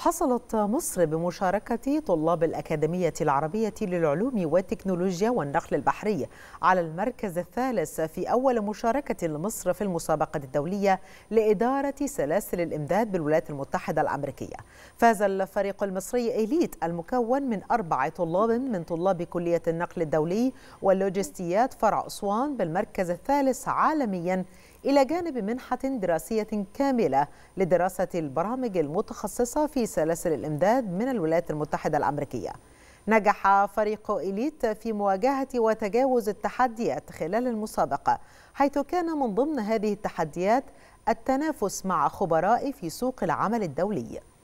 حصلت مصر بمشاركة طلاب الأكاديمية العربية للعلوم والتكنولوجيا والنقل البحري على المركز الثالث في أول مشاركة لمصر في المسابقة الدولية لإدارة سلاسل الإمداد بالولايات المتحدة الأمريكية فاز الفريق المصري إيليت المكون من أربع طلاب من طلاب كلية النقل الدولي واللوجستيات فرع أسوان بالمركز الثالث عالميا إلى جانب منحة دراسية كاملة لدراسة البرامج المتخصصة في سلاسل الإمداد من الولايات المتحدة الأمريكية نجح فريق إليت في مواجهة وتجاوز التحديات خلال المسابقة حيث كان من ضمن هذه التحديات التنافس مع خبراء في سوق العمل الدولي